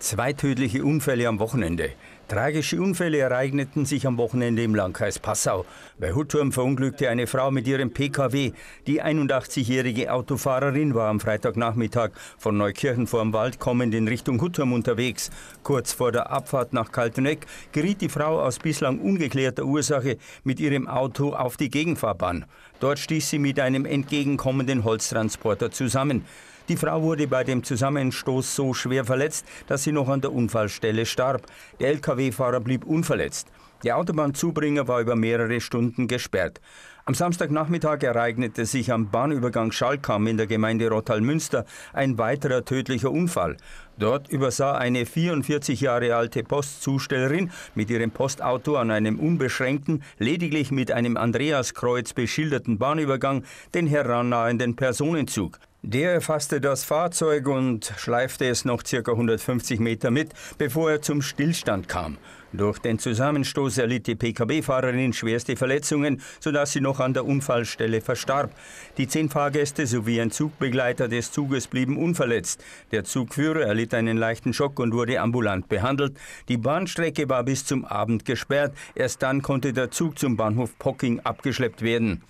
Zwei tödliche Unfälle am Wochenende. Tragische Unfälle ereigneten sich am Wochenende im Landkreis Passau. Bei Hutturm verunglückte eine Frau mit ihrem PKW. Die 81-jährige Autofahrerin war am Freitagnachmittag von Neukirchen vorm Wald kommend in Richtung Hutturm unterwegs. Kurz vor der Abfahrt nach Kalteneck geriet die Frau aus bislang ungeklärter Ursache mit ihrem Auto auf die Gegenfahrbahn. Dort stieß sie mit einem entgegenkommenden Holztransporter zusammen. Die Frau wurde bei dem Zusammenstoß so schwer verletzt, dass sie noch an der Unfallstelle starb. Der Lkw-Fahrer blieb unverletzt. Der Autobahnzubringer war über mehrere Stunden gesperrt. Am Samstagnachmittag ereignete sich am Bahnübergang Schalkam in der Gemeinde Rottal-Münster ein weiterer tödlicher Unfall. Dort übersah eine 44 Jahre alte Postzustellerin mit ihrem Postauto an einem unbeschränkten, lediglich mit einem Andreaskreuz beschilderten Bahnübergang den herannahenden Personenzug. Der erfasste das Fahrzeug und schleifte es noch ca. 150 Meter mit, bevor er zum Stillstand kam. Durch den Zusammenstoß erlitt die pkb fahrerin schwerste Verletzungen, sodass sie noch an der Unfallstelle verstarb. Die zehn Fahrgäste sowie ein Zugbegleiter des Zuges blieben unverletzt. Der Zugführer erlitt einen leichten Schock und wurde ambulant behandelt. Die Bahnstrecke war bis zum Abend gesperrt. Erst dann konnte der Zug zum Bahnhof Pocking abgeschleppt werden.